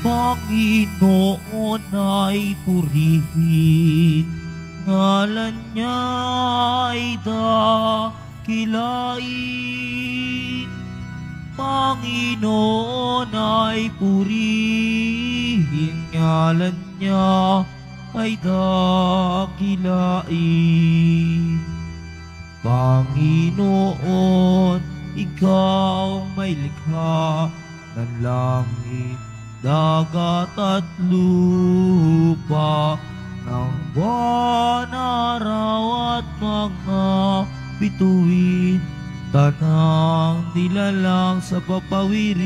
Panginoon ay purihin. Ngalan niya ay dakilain. Panginoon ay purihin. Ngalan niya ay dakilain. Panginoon, ikaw may likha ng langit dagat at lupa ng buwan, araw at mga bituin, tanang nilalang sa papawirin.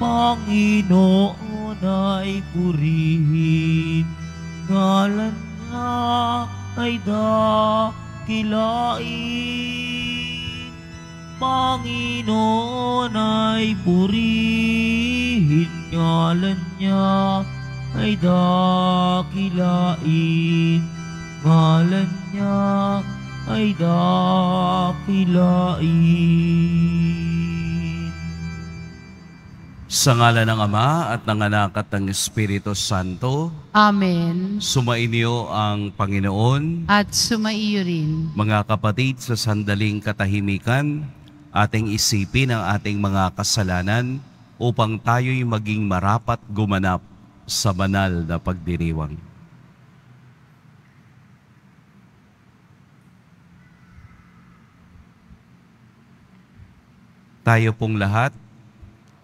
Panginoon ay purihin, ngalan nga ay dakilain. Panginoon ay purihin ngalan niya ay dakilain ngalan niya ay dakilain Sa ngala ng Ama at ng Anak at ng Espiritu Santo Amen Sumainyo ang Panginoon At sumaiyo rin Mga kapatid sa sandaling katahimikan ating isipin ang ating mga kasalanan upang tayo'y maging marapat gumanap sa banal na pagdiriwang. Tayo pong lahat,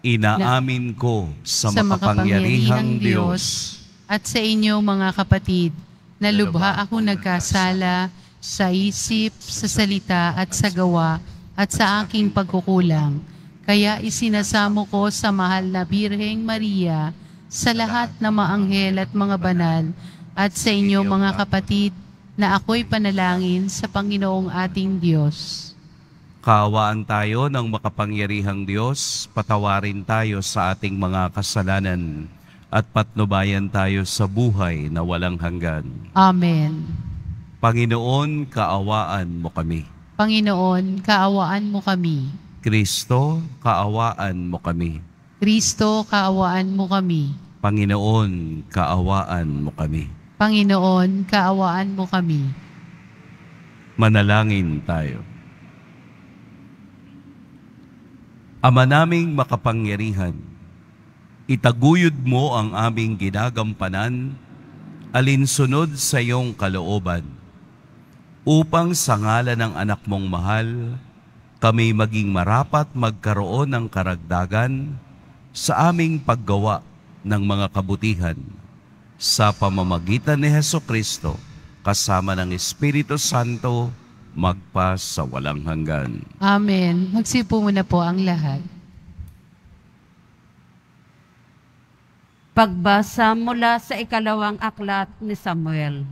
inaamin ko sa, sa makapangyarihang Diyos at sa inyo mga kapatid, na lubha ako nagkasala sa isip, sa salita at sa gawa at sa aking pagkukulang. Kaya isinasamo ko sa mahal na Birheng Maria, sa lahat ng maanghel at mga banal, at sa inyo mga kapatid, na ako'y panalangin sa Panginoong ating Diyos. Kaawaan tayo ng makapangyarihang Diyos, patawarin tayo sa ating mga kasalanan at patnubayan tayo sa buhay na walang hanggan. Amen. Panginoon, kaawaan mo kami. Panginoon, kaawaan mo kami. Kristo, kaawaan mo kami. Kristo, kaawaan mo kami. Panginoon, kaawaan mo kami. Panginoon, kaawaan mo kami. Manalangin tayo. Ama naming makapangyarihan, itaguyod mo ang aming ginagampanan alinsunod sa iyong kalooban upang sa ngalan ng anak mong mahal, kami maging marapat magkaroon ng karagdagan sa aming paggawa ng mga kabutihan sa pamamagitan ni Heso Kristo kasama ng Espiritu Santo magpa sa walang hanggan. Amen. Magsipo muna po ang lahat. Pagbasa mula sa ikalawang aklat ni Samuel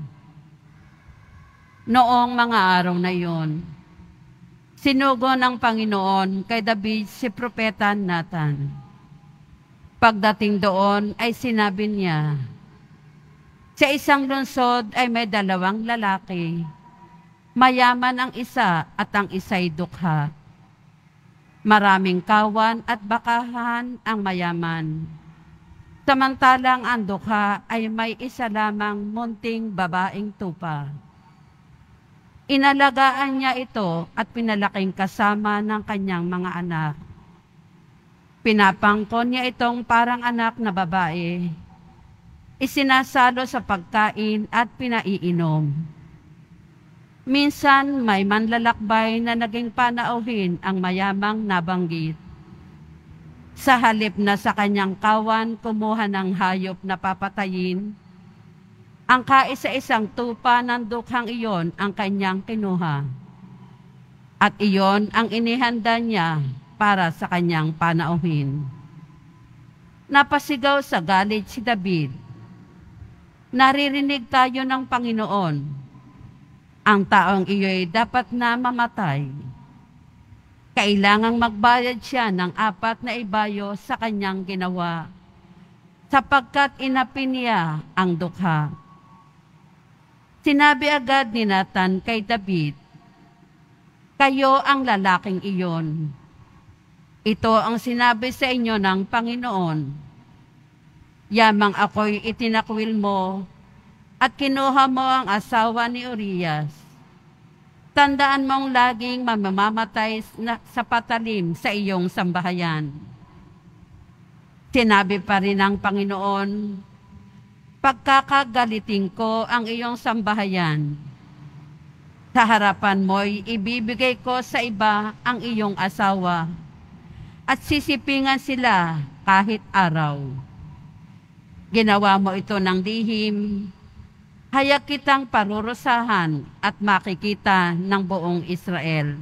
noong mga araw na iyon. Sinugo ng Panginoon kay David si Propeta Nathan. Pagdating doon ay sinabi niya, Sa isang lungsod ay may dalawang lalaki. Mayaman ang isa at ang isa'y dukha. Maraming kawan at bakahan ang mayaman. Samantalang ang dukha ay may isa lamang munting babaeng tupa Inalagaan niya ito at pinalaking kasama ng kanyang mga anak. Pinapangkon niya itong parang anak na babae. Isinasalo sa pagkain at pinaiinom. Minsan may manlalakbay na naging panauhin ang mayamang nabanggit. Sa halip na sa kanyang kawan, kumuha ng hayop na papatayin, ang kaisa-isang tupa ng dukhang iyon ang kanyang kinuha. At iyon ang inihanda niya para sa kanyang panauhin. Napasigaw sa galit si David. Naririnig tayo ng Panginoon. Ang taong iyo'y dapat na mamatay. Kailangang magbayad siya ng apat na ibayo sa kanyang ginawa sapagkat inapin niya ang dukha. Sinabi agad ni Nathan kay David, Kayo ang lalaking iyon. Ito ang sinabi sa inyo ng Panginoon. Yamang ako'y itinakwil mo at kinuha mo ang asawa ni Urias. Tandaan mong laging mamamatay sa patalim sa iyong sambahayan. Sinabi pa rin ng Panginoon, pagkakagalitin ko ang iyong sambahayan. Sa harapan mo'y ibibigay ko sa iba ang iyong asawa at sisipingan sila kahit araw. Ginawa mo ito ng lihim, hayag kitang parurusahan at makikita ng buong Israel.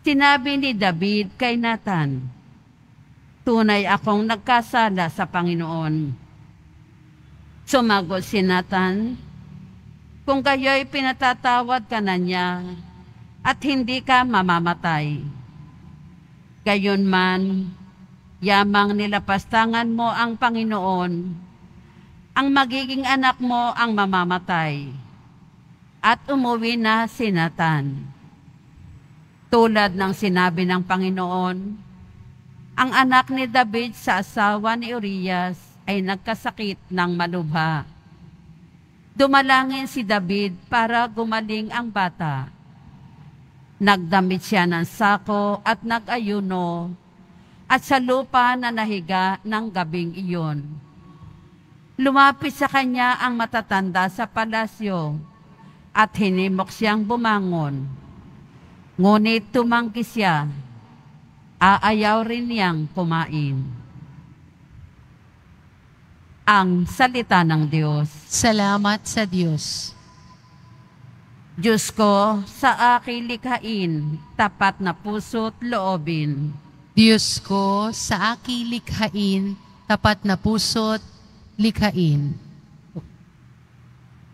Sinabi ni David kay Nathan, Tunay akong nagkasala sa Panginoon Sumagot si Nathan, Kung kayo'y pinatatawad ka na niya, at hindi ka mamamatay. Gayunman, yamang nilapastangan mo ang Panginoon, ang magiging anak mo ang mamamatay. At umuwi na si Nathan. Tulad ng sinabi ng Panginoon, ang anak ni David sa asawa ni Urias ay nagkasakit ng malubha. Dumalangin si David para gumaling ang bata. Nagdamit siya ng sako at nag-ayuno at sa lupa na nahiga ng gabing iyon. Lumapit sa kanya ang matatanda sa palasyo at hinimok siyang bumangon. Ngunit tumanggi siya, aayaw rin niyang kumain ang salita ng Diyos. Salamat sa Diyos. Diyos ko, sa aking likhain, tapat na puso't loobin. Diyos ko, sa aking likhain, tapat na puso't likhain.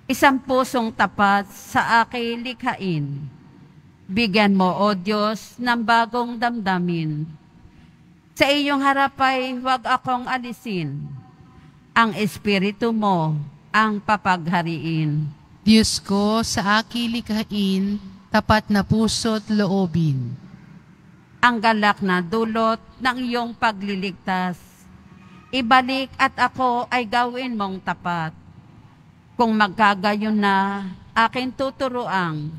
Isang pusong tapat sa aking likhain. Bigyan mo, O Diyos, ng bagong damdamin. Sa iyong ay huwag akong alisin ang espiritu mo ang papaghariin. Diyos ko, sa aki likhain, tapat na puso't loobin. Ang galak na dulot ng iyong pagliligtas, ibalik at ako ay gawin mong tapat. Kung magkagayon na, akin tuturuang,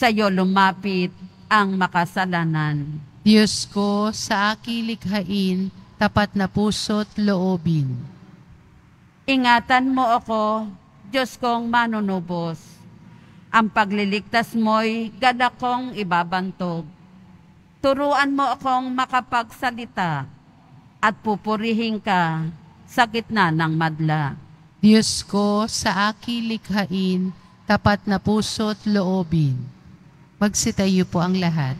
sa'yo lumapit ang makasalanan. Diyos ko, sa aki likhain, tapat na puso't loobin. Ingatan mo ako, Diyos kong manunubos. Ang pagliligtas mo'y gada kong ibabantog. Turuan mo akong makapagsalita at pupurihin ka sa gitna ng madla. Diyos ko, sa aki likhain, tapat na puso't loobin. Magsitayo po ang lahat.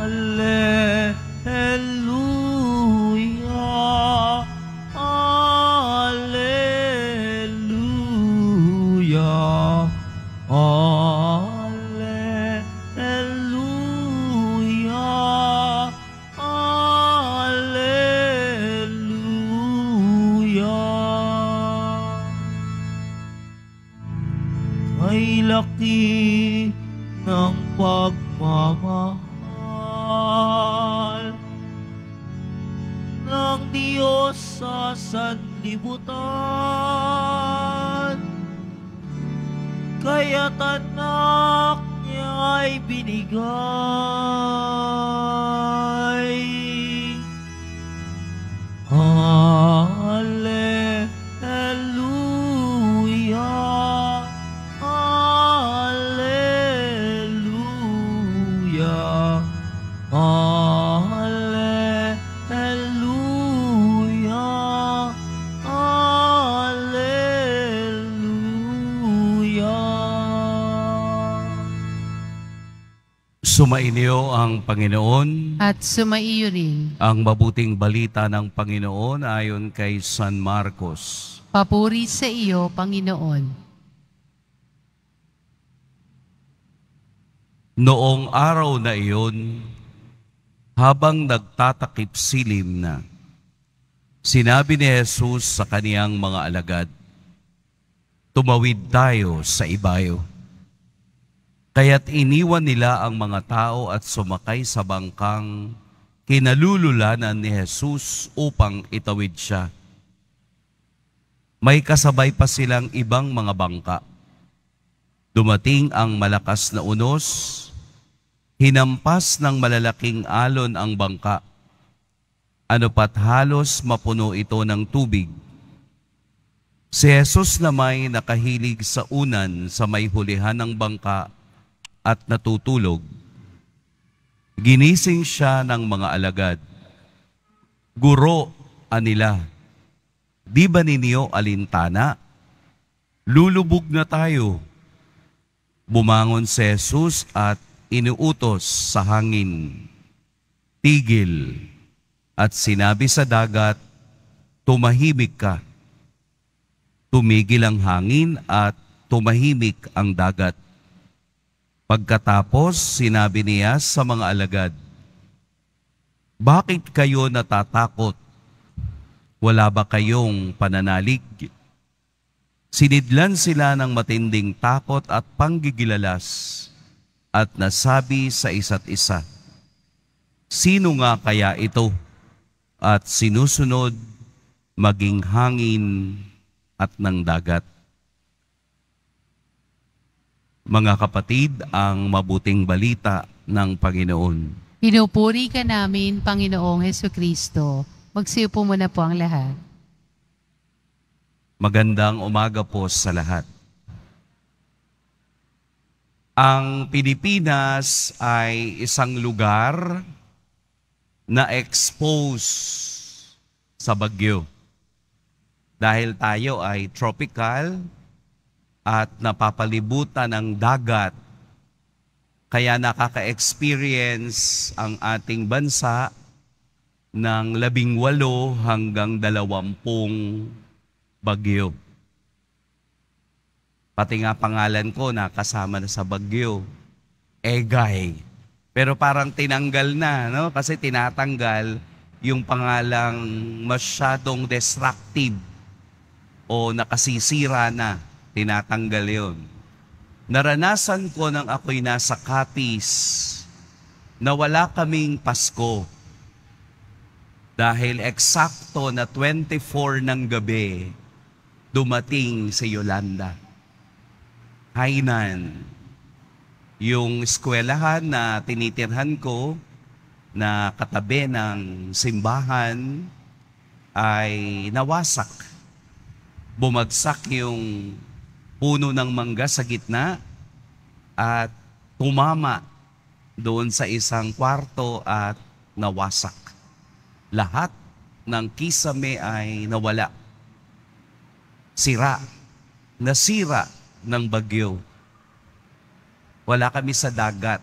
alle Sumainyo ang Panginoon at sumaiyo rin ang mabuting balita ng Panginoon ayon kay San Marcos. Papuri sa iyo, Panginoon. Noong araw na iyon, habang nagtatakip silim na, sinabi ni Jesus sa kaniyang mga alagad, Tumawid tayo sa ibayo Kaya't iniwan nila ang mga tao at sumakay sa bangkang kinalululanan ni Jesus upang itawid siya. May kasabay pa silang ibang mga bangka. Dumating ang malakas na unos, hinampas ng malalaking alon ang bangka. Ano pat halos mapuno ito ng tubig. Si Jesus na may nakahilig sa unan sa may hulihan ng bangka at natutulog. Ginising siya ng mga alagad. Guro anila, di ba ninyo alintana? Lulubog na tayo. Bumangon si Jesus at inuutos sa hangin. Tigil at sinabi sa dagat, tumahimik ka. Tumigil ang hangin at tumahimik ang dagat. Pagkatapos, sinabi niya sa mga alagad, Bakit kayo natatakot? Wala ba kayong pananalig? Sinidlan sila ng matinding takot at panggigilalas at nasabi sa isa't isa, Sino nga kaya ito? At sinusunod maging hangin at ng dagat. Mga kapatid, ang mabuting balita ng Panginoon. Pinupuri ka namin, Panginoong Heso Kristo. Magsiyo po muna po ang lahat. Magandang umaga po sa lahat. Ang Pilipinas ay isang lugar na expose sa bagyo. Dahil tayo ay tropical, at napapalibutan ng dagat. Kaya nakaka-experience ang ating bansa ng labing walo hanggang dalawampung bagyo. Pati nga pangalan ko na kasama na sa bagyo. Egay. Pero parang tinanggal na, no? Kasi tinatanggal yung pangalang masyadong destructive o nakasisira na Tinatanggal yon. Naranasan ko nang ako'y nasa Capiz na wala kaming Pasko. Dahil eksakto na 24 ng gabi, dumating si Yolanda. Hainan, yung eskwelahan na tinitirhan ko na katabi ng simbahan ay nawasak. Bumagsak yung puno ng mangga sa gitna at tumama doon sa isang kwarto at nawasak. Lahat ng kisame ay nawala. Sira. Nasira ng bagyo. Wala kami sa dagat.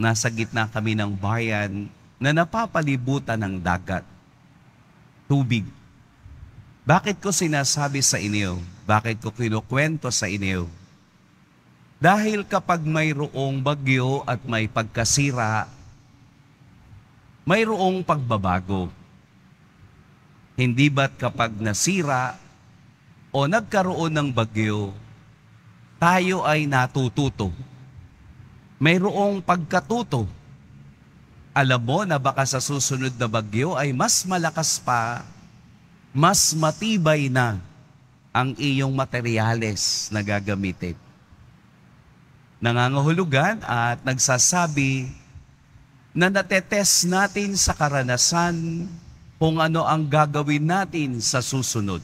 Nasa gitna kami ng bayan na napapalibutan ng dagat. Tubig bakit ko sinasabi sa inyo? Bakit ko kinukwento sa inyo? Dahil kapag mayroong bagyo at may pagkasira, mayroong pagbabago. Hindi ba't kapag nasira o nagkaroon ng bagyo, tayo ay natututo. Mayroong pagkatuto. Alam mo na baka sa susunod na bagyo ay mas malakas pa mas matibay na ang iyong materyales na gagamitin. Nangangahulugan at nagsasabi na natetest natin sa karanasan kung ano ang gagawin natin sa susunod.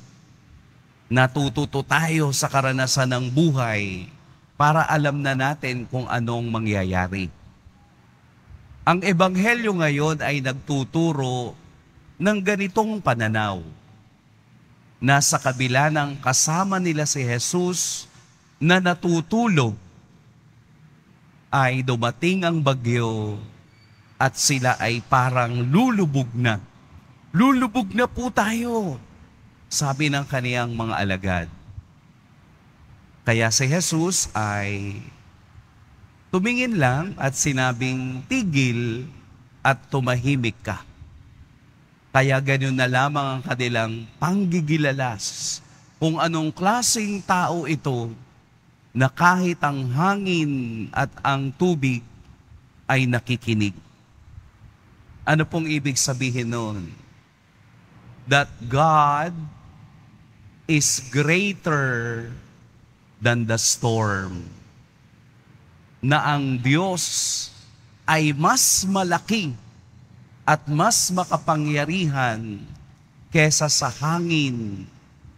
Natututo tayo sa karanasan ng buhay para alam na natin kung anong mangyayari. Ang Ebanghelyo ngayon ay nagtuturo ng ganitong pananaw nasa kabila ng kasama nila si Jesus na natutulog, ay dumating ang bagyo at sila ay parang lulubog na. Lulubog na po tayo, sabi ng kaniyang mga alagad. Kaya si Jesus ay tumingin lang at sinabing tigil at tumahimik ka. Kaya ganyan na lamang ang kanilang panggigilalas kung anong klasing tao ito na kahit ang hangin at ang tubig ay nakikinig. Ano pong ibig sabihin noon? That God is greater than the storm. Na ang Diyos ay mas malaki at mas makapangyarihan kesa sa hangin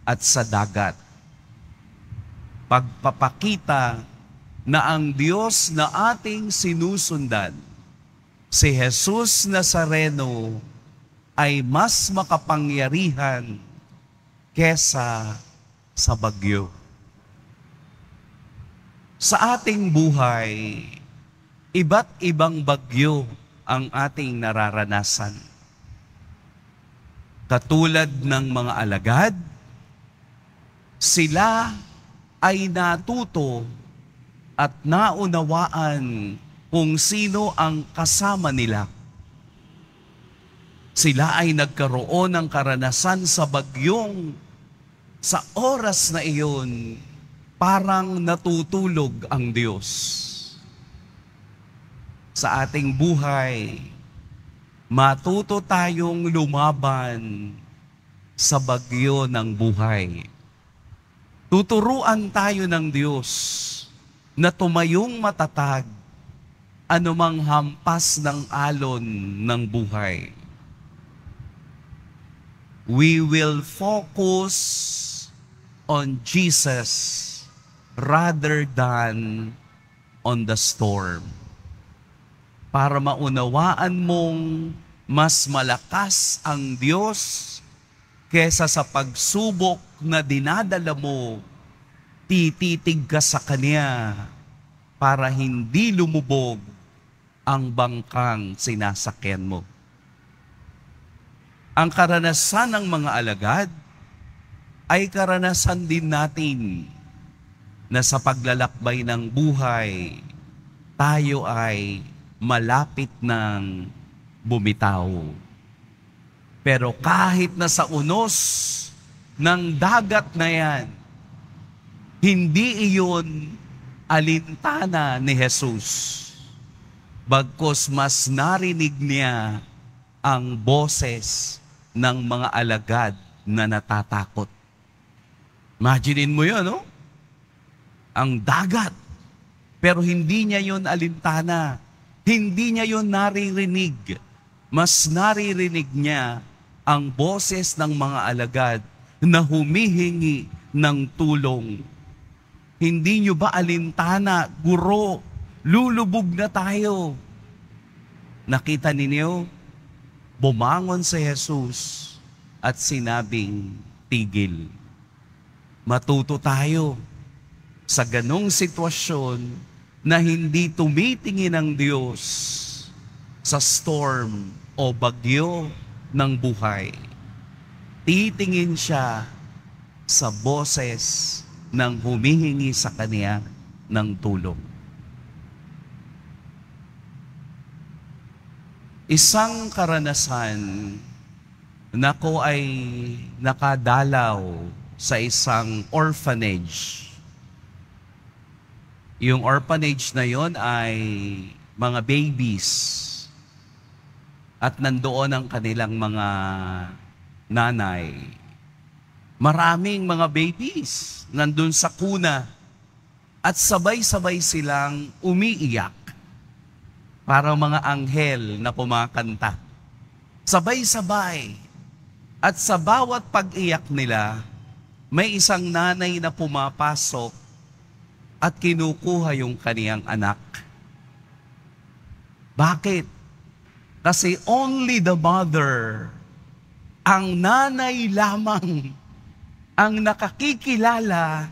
at sa dagat. Pagpapakita na ang Diyos na ating sinusundan, si Jesus Nazareno ay mas makapangyarihan kesa sa bagyo. Sa ating buhay, iba't ibang bagyo ang ating nararanasan. Katulad ng mga alagad, sila ay natuto at naunawaan kung sino ang kasama nila. Sila ay nagkaroon ng karanasan sa bagyong sa oras na iyon parang natutulog ang Diyos sa ating buhay, matuto tayong lumaban sa bagyo ng buhay. Tuturuan tayo ng Diyos na tumayong matatag anumang hampas ng alon ng buhay. We will focus on Jesus rather than on the storm para maunawaan mong mas malakas ang Diyos kesa sa pagsubok na dinadala mo, tititig ka sa Kanya para hindi lumubog ang bangkang sinasakyan mo. Ang karanasan ng mga alagad ay karanasan din natin na sa paglalakbay ng buhay, tayo ay malapit ng bumitaw. Pero kahit na sa unos ng dagat na yan, hindi iyon alintana ni Jesus. Bagkos mas narinig niya ang boses ng mga alagad na natatakot. Imaginein mo yun, no? Ang dagat. Pero hindi niya yun alintana. Hindi niya yun naririnig. Mas naririnig niya ang boses ng mga alagad na humihingi ng tulong. Hindi niyo ba alintana, guro, lulubog na tayo. Nakita ninyo, bumangon si Jesus at sinabing tigil. Matuto tayo sa ganong sitwasyon na hindi tumitingin ang Diyos sa storm o bagyo ng buhay. Titingin siya sa boses ng humihingi sa Kanya ng tulong. Isang karanasan na ko ay nakadalaw sa isang orphanage yung orphanage na yon ay mga babies at nandoon ang kanilang mga nanay. Maraming mga babies nandun sa kuna at sabay-sabay silang umiiyak para mga anghel na kumakanta. Sabay-sabay at sa bawat pag-iyak nila, may isang nanay na pumapasok at kinukuha yung kaniyang anak. Bakit? Kasi only the mother, ang nanay lamang, ang nakakikilala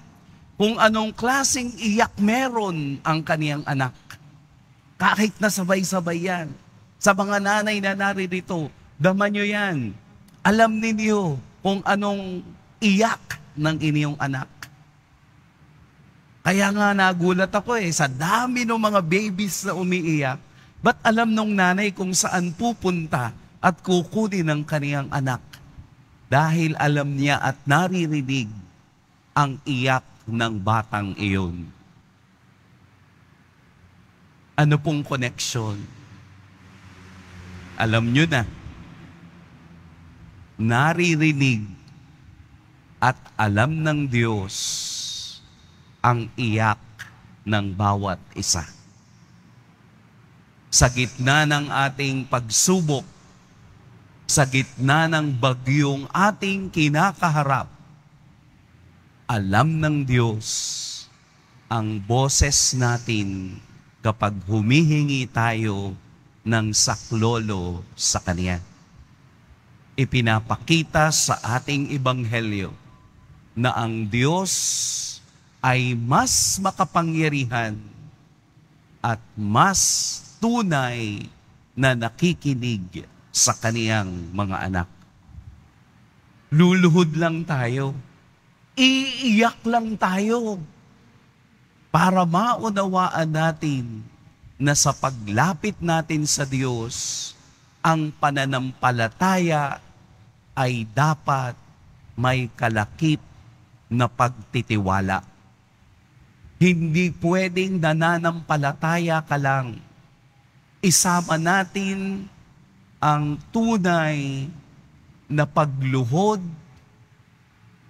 kung anong klasing iyak meron ang kaniyang anak. Kahit na sabay-sabay yan. Sa mga nanay na naririto, daman nyo yan. Alam ninyo kung anong iyak ng inyong anak. Kaya nga nagulat ako eh, sa dami ng mga babies na umiiyak, ba't alam nung nanay kung saan pupunta at kukunin ng kaniyang anak? Dahil alam niya at naririnig ang iyak ng batang iyon. Ano pong connection? Alam nyo na. Naririnig at alam ng Diyos ang iyak ng bawat isa. Sa gitna ng ating pagsubok, sa gitna ng bagyong ating kinakaharap, alam ng Diyos ang boses natin kapag humihingi tayo ng saklolo sa Kanya. Ipinapakita sa ating Ebanghelyo na ang Diyos ay mas makapangyarihan at mas tunay na nakikinig sa kaniyang mga anak. Luluhod lang tayo. Iiyak lang tayo para maunawaan natin na sa paglapit natin sa Diyos, ang pananampalataya ay dapat may kalakip na pagtitiwala hindi pwedeng nananampalataya ka lang. Isama natin ang tunay na pagluhod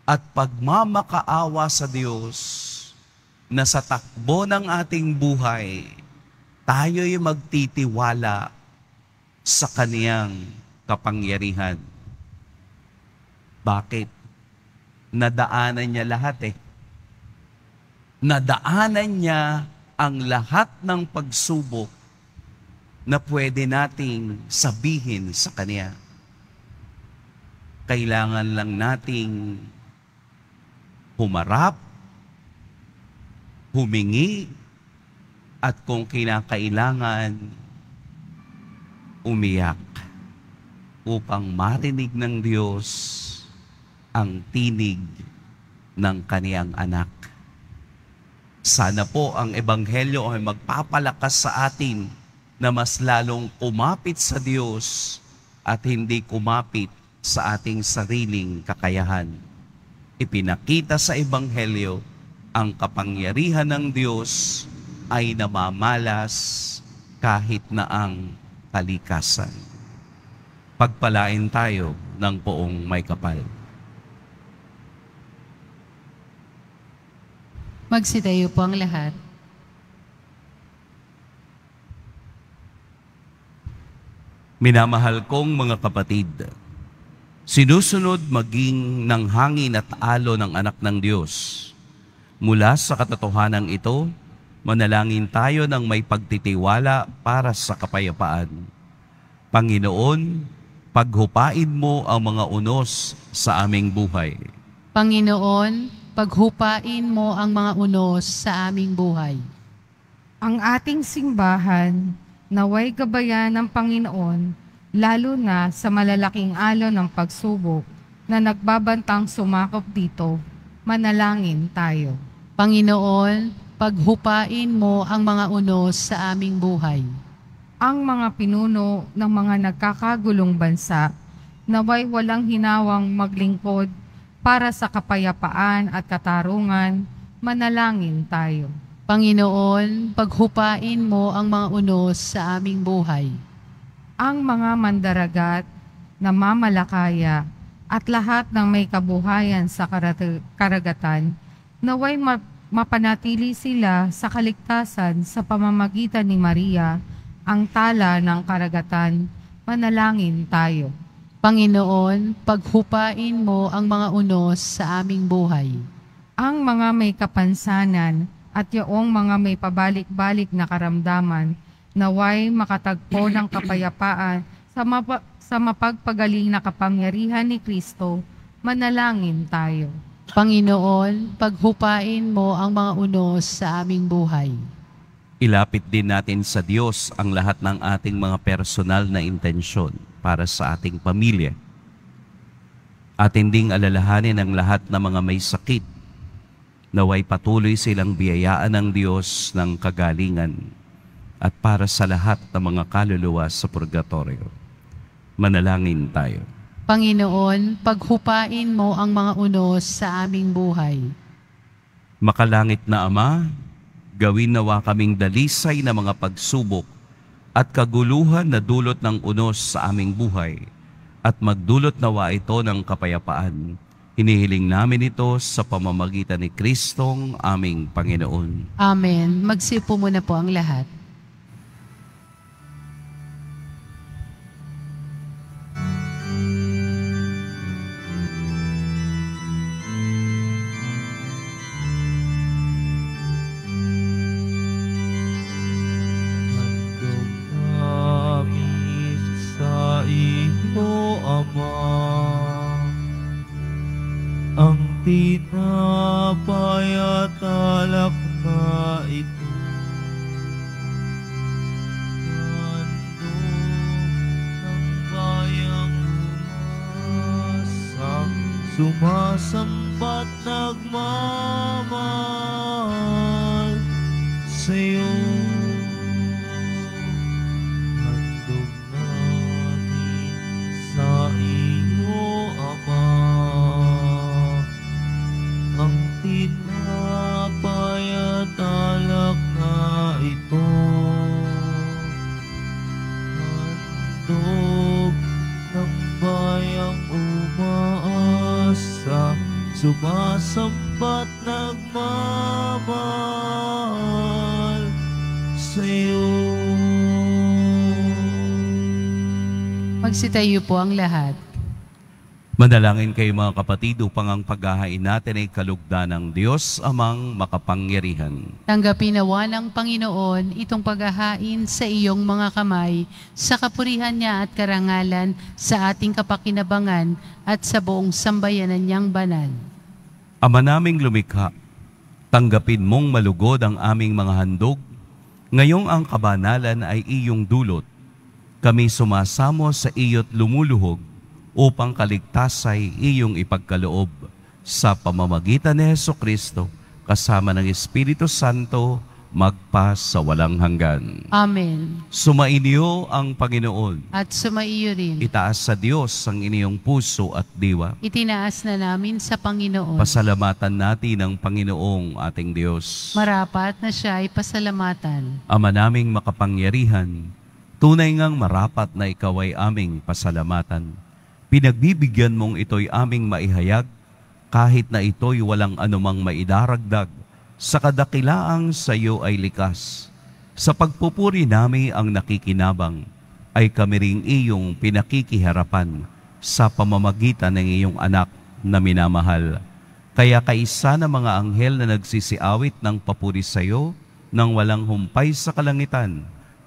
at pagmamakaawa sa Diyos na sa takbo ng ating buhay, tayo'y magtitiwala sa Kaniyang kapangyarihan. Bakit? Nadaanan niya lahat eh nadaanan niya ang lahat ng pagsubok na pwede nating sabihin sa Kanya. Kailangan lang nating humarap, humingi, at kung kinakailangan, umiyak upang marinig ng Diyos ang tinig ng kaniyang anak. Sana po ang Ebanghelyo ay magpapalakas sa atin na mas lalong kumapit sa Diyos at hindi kumapit sa ating sariling kakayahan. Ipinakita sa Ebanghelyo ang kapangyarihan ng Diyos ay namamalas kahit na ang kalikasan. Pagpalain tayo ng poong may kapal. Magsitayo po ang lahat. Minamahal kong mga kapatid, sinusunod maging ng hangin at alo ng anak ng Diyos. Mula sa katotohanan ito, manalangin tayo ng may pagtitiwala para sa kapayapaan. Panginoon, paghupain mo ang mga unos sa aming buhay. Panginoon, paghupain mo ang mga unos sa aming buhay. Ang ating simbahan naway gabayan ng Panginoon lalo na sa malalaking alon ng pagsubok na nagbabantang sumakop dito. Manalangin tayo. Panginoon, paghupain mo ang mga unos sa aming buhay. Ang mga pinuno ng mga nagkakagulong bansa naway walang hinawang maglingkod para sa kapayapaan at katarungan, manalangin tayo. Panginoon, paghupain mo ang mga unos sa aming buhay. Ang mga mandaragat na mamalakaya at lahat ng may kabuhayan sa karagatan, naway mapanatili sila sa kaligtasan sa pamamagitan ni Maria, ang tala ng karagatan, manalangin tayo. Panginoon, paghupain mo ang mga unos sa aming buhay. Ang mga may kapansanan at yaong mga may pabalik-balik na karamdaman, naway makatagpo ng kapayapaan sa, map- sa mapagpagaling na kapangyarihan ni Kristo, manalangin tayo. Panginoon, paghupain mo ang mga unos sa aming buhay. Ilapit din natin sa Diyos ang lahat ng ating mga personal na intensyon para sa ating pamilya. Atin ding alalahanin ang lahat ng mga may sakit naway patuloy silang biyayaan ng Diyos ng kagalingan at para sa lahat ng mga kaluluwa sa purgatorio. Manalangin tayo. Panginoon, paghupain mo ang mga unos sa aming buhay. Makalangit na Ama, gawin nawa kaming dalisay na mga pagsubok at kaguluhan na dulot ng unos sa aming buhay at magdulot nawa ito ng kapayapaan. Hinihiling namin ito sa pamamagitan ni Kristong aming Panginoon. Amen. Magsipo muna po ang lahat. Magsitayo po ang lahat. Manalangin kayo mga kapatid upang ang paghahain natin ay kalugda ng Diyos amang makapangyarihan. Tanggapin nawa ng Panginoon itong paghahain sa iyong mga kamay sa kapurihan niya at karangalan sa ating kapakinabangan at sa buong sambayanan niyang banal. Ama naming lumikha, tanggapin mong malugod ang aming mga handog. Ngayong ang kabanalan ay iyong dulot kami sumasamo sa iyo't lumuluhog upang kaligtasay iyong ipagkaloob sa pamamagitan ni Heso Kristo kasama ng Espiritu Santo magpa sa walang hanggan. Amen. Sumainyo ang Panginoon. At sumaiyo rin. Itaas sa Diyos ang iniyong puso at diwa. Itinaas na namin sa Panginoon. Pasalamatan natin ang Panginoong ating Diyos. Marapat na siya ay pasalamatan. Ama naming makapangyarihan, Tunay ngang marapat na ikaw ay aming pasalamatan. Pinagbibigyan mong ito'y aming maihayag, kahit na ito'y walang anumang maidaragdag, sa kadakilaang sa iyo ay likas. Sa pagpupuri nami ang nakikinabang, ay kami ring iyong pinakikiharapan sa pamamagitan ng iyong anak na minamahal. Kaya kaisa ng mga anghel na nagsisiawit ng papuri sa iyo, nang walang humpay sa kalangitan,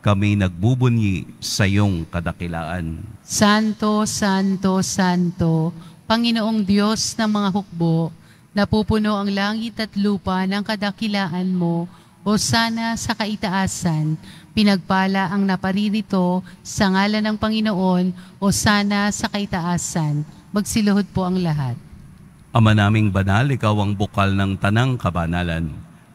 kami nagbubunyi sa iyong kadakilaan. Santo, Santo, Santo, Panginoong Diyos ng mga hukbo, napupuno ang langit at lupa ng kadakilaan mo, o sana sa kaitaasan, pinagpala ang naparirito sa ngalan ng Panginoon, o sana sa kaitaasan. Magsiluhod po ang lahat. Ama naming banal, ikaw ang bukal ng tanang kabanalan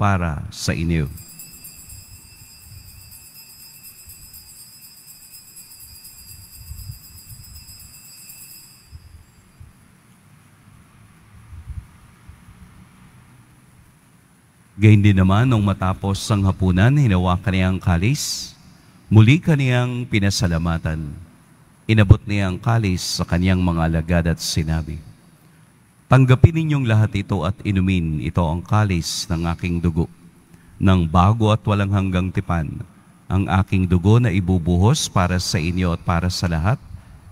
para sa inyo. Gayun din naman, nung matapos ang hapunan, hinawakan niya ang kalis. Muli kaniyang pinasalamatan. Inabot niya ang kalis sa kaniyang mga alagad at sinabi, Tanggapin ninyong lahat ito at inumin ito ang kalis ng aking dugo, ng bago at walang hanggang tipan, ang aking dugo na ibubuhos para sa inyo at para sa lahat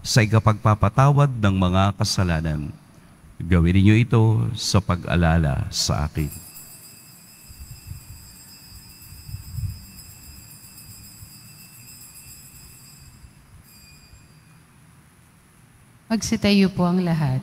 sa ikapagpapatawad ng mga kasalanan. Gawin niyo ito sa pag-alala sa akin. Magsitayo po ang lahat.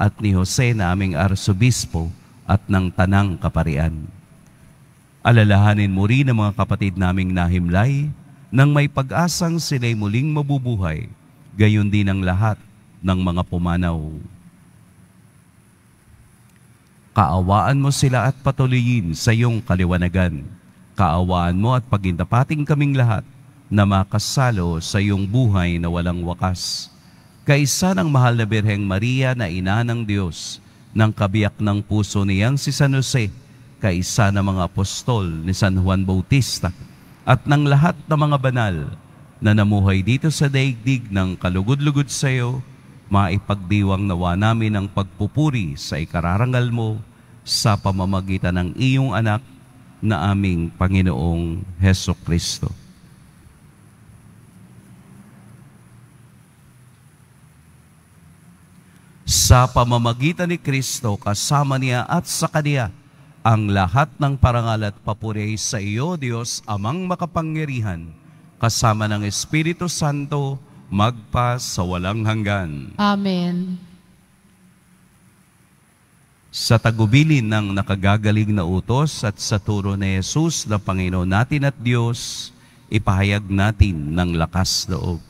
at ni Jose na aming arsobispo at ng tanang kaparian. Alalahanin mo rin ang mga kapatid naming nahimlay nang may pag-asang sila'y muling mabubuhay, gayon din ang lahat ng mga pumanaw. Kaawaan mo sila at patuloyin sa iyong kaliwanagan. Kaawaan mo at pagindapating kaming lahat na makasalo sa iyong buhay na walang wakas kaisa ng mahal na Birheng Maria na ina ng Diyos, ng kabiyak ng puso niyang si San Jose, kaysa ng mga apostol ni San Juan Bautista, at ng lahat ng mga banal na namuhay dito sa daigdig ng kalugod-lugod sa iyo, maipagdiwang nawa namin ang pagpupuri sa ikararangal mo sa pamamagitan ng iyong anak na aming Panginoong Heso Kristo. Sa pamamagitan ni Kristo, kasama niya at sa Kaniya, ang lahat ng parangal at papuri sa iyo, Diyos, amang makapangyarihan, kasama ng Espiritu Santo, magpa sa walang hanggan. Amen. Sa tagubilin ng nakagagaling na utos at sa turo ni Jesus na Panginoon natin at Diyos, ipahayag natin ng lakas loob.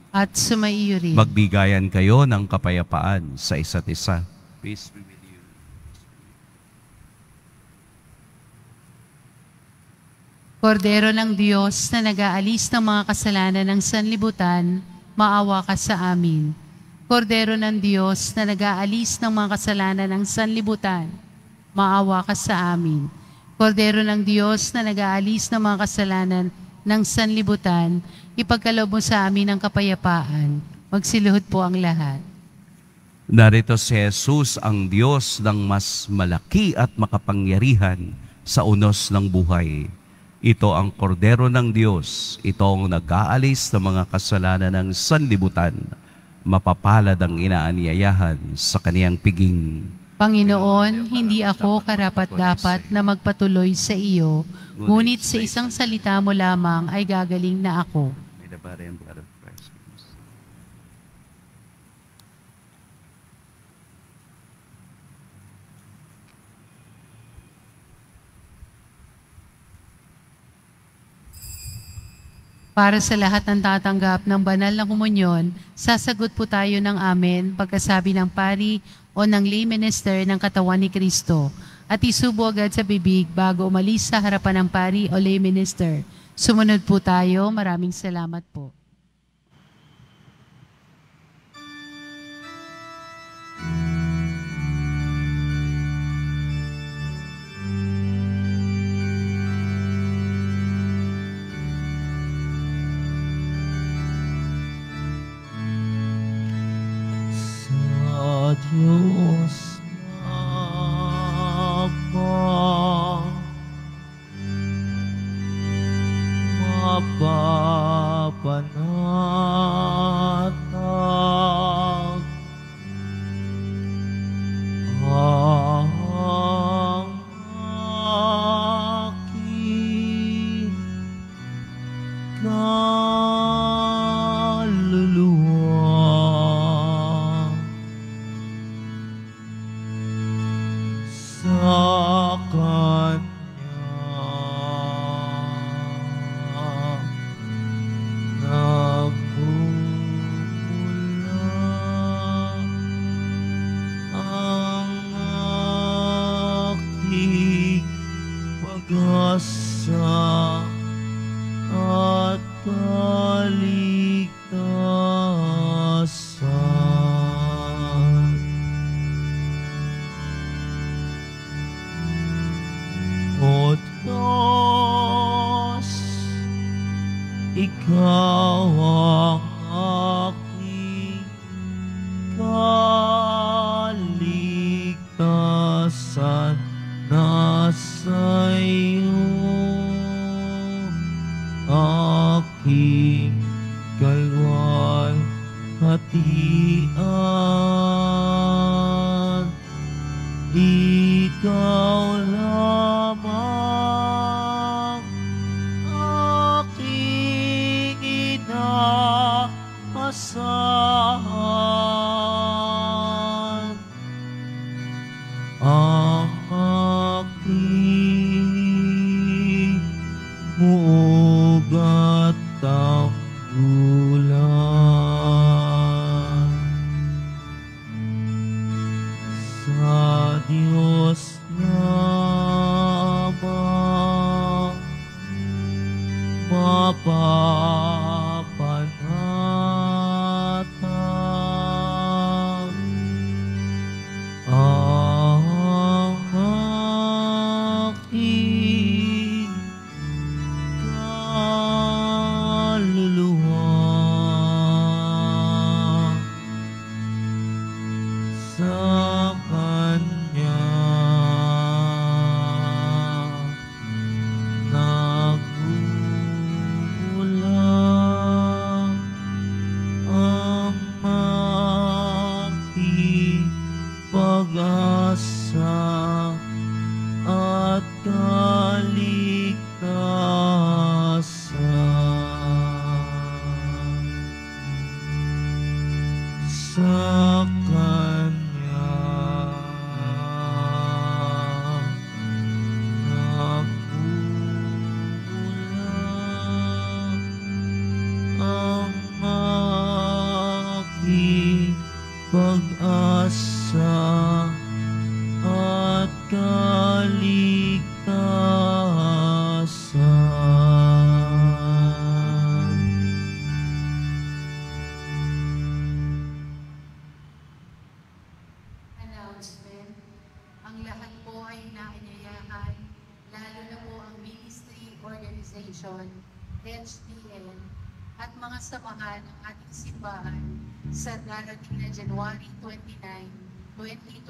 at sumaiyo rin. Magbigayan kayo ng kapayapaan sa isa't isa. Peace be with you. Kordero ng Diyos na nag-aalis ng mga kasalanan ng sanlibutan, maawa ka sa amin. Kordero ng Diyos na nag-aalis ng mga kasalanan ng sanlibutan, maawa ka sa amin. Kordero ng Diyos na nag-aalis ng mga kasalanan ng sanlibutan, ipagkalob mo sa amin ang kapayapaan. Magsiluhod po ang lahat. Narito si Jesus ang Diyos ng mas malaki at makapangyarihan sa unos ng buhay. Ito ang kordero ng Diyos. Ito ang nag-aalis ng mga kasalanan ng sanlibutan. Mapapalad ang inaanyayahan sa kaniyang piging. Panginoon, hindi ako karapat-dapat na magpatuloy sa iyo, Ngunit sa isang salita mo lamang ay gagaling na ako. Para sa lahat ng tatanggap ng banal na komunyon, sasagot po tayo ng amen pagkasabi ng pari o ng lay minister ng katawan ni Kristo at isubo agad sa bibig bago umalis sa harapan ng pari o lay minister. Sumunod po tayo. Maraming salamat po.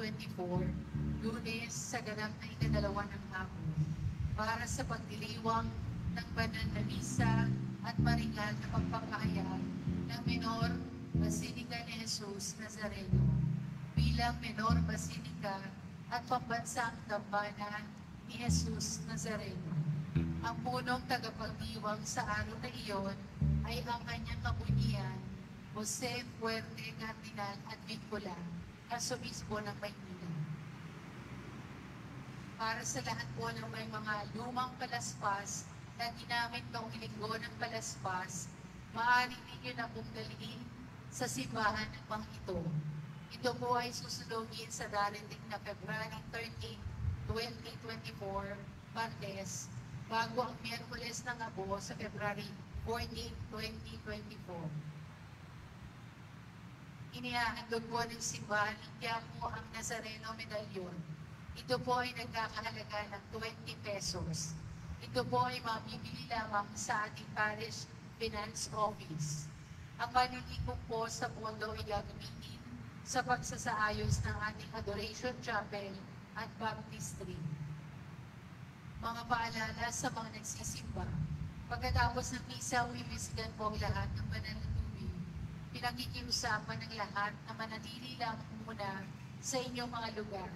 24, lunes sa ganap na ikadalawa ng hapon, para sa pagdiliwang ng banal na misa at maringal na pagpapahayag ng Menor Basilica ni Jesus Nazareno bilang Menor Basilica at pambansang dambana ni Jesus Nazareno. Ang punong tagapagdiwang sa araw na iyon ay ang kanyang kabunian, Jose Fuerte Cardinal at Vicula kaso mismo ng Maynila. Para sa lahat po ng may mga lumang palaspas na ginamit noong linggo ng palaspas, maaari ninyo na pumdaliin sa simbahan ng mga ito. Ito po ay susunogin sa darating na February 13, 2024, Martes, bago ang Merkules ng Abo sa February 14, 2024 inihahandog po ng simbahan ng po ang Nazareno medalyon. Ito po ay nagkakahalaga ng 20 pesos. Ito po ay mabibili lamang sa ating parish finance office. Ang malilikom po sa pondo ay gagamitin sa pagsasaayos ng ating adoration chapel at baptistry. Mga paalala sa mga nagsisimba. Pagkatapos ng misa, wiwisigan po lahat ng banal pinakikiusapan ng lahat na manatili lang muna sa inyong mga lugar.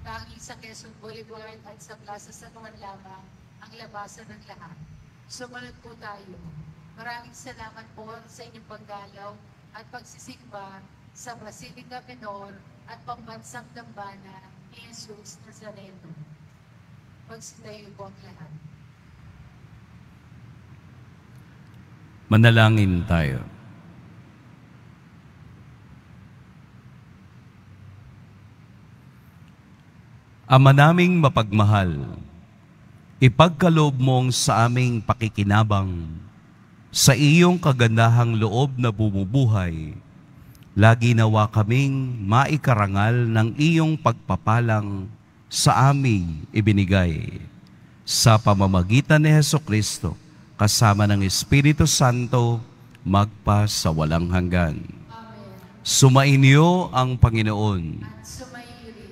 Tangi sa Quezon Boulevard at sa Plaza San Juan lamang ang labasan ng lahat. Sumunod po tayo. Maraming salamat po sa inyong paggalaw at pagsisimba sa Basilica Menor at Pambansang Dambana ni Jesus Nazareno. Magsitayo po ang lahat. Manalangin tayo. Ama naming mapagmahal, ipagkaloob mong sa aming pakikinabang sa iyong kagandahang loob na bumubuhay. Lagi nawa kaming maikarangal ng iyong pagpapalang sa aming ibinigay. Sa pamamagitan ni Heso Kristo, kasama ng Espiritu Santo, magpa sa walang hanggan. Amen. Sumainyo ang Panginoon. At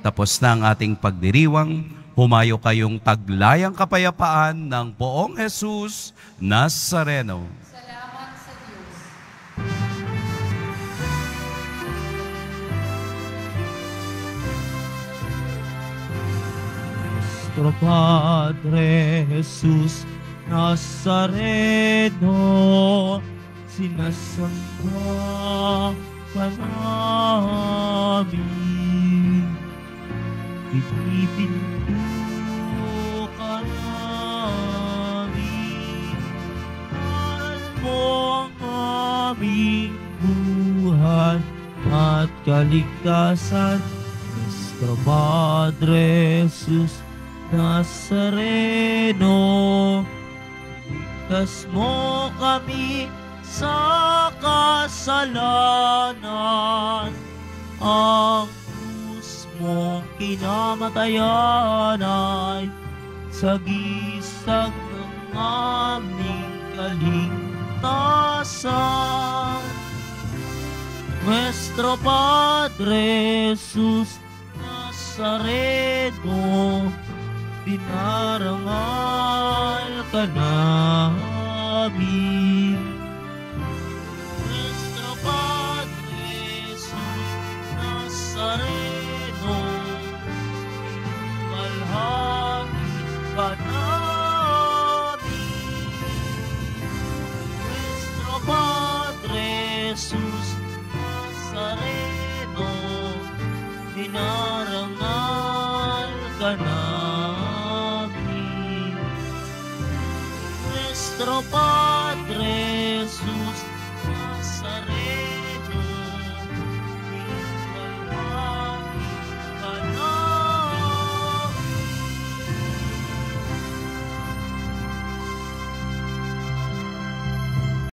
tapos na ang ating pagdiriwang, humayo kayong taglayang kapayapaan ng poong Jesus Nazareno. Salamat sa Diyos. Nuestro Padre Jesus Nazareno, sinasamba ka namin. Bitibin ko kami, mahal mo ang at kaligtasan. Nuestra Madre Jesus Nazareno, ligtas mo kami sa kasalanan. Ang mong kinamatayan ay sagisag ng aming kaligtasan. Nuestro Padre Jesus Nazareno, pinarangal ka namin. hangin, panabi. Nuestro Padre Jesus Nazareno, dinarangal ka namin. Nuestro Padre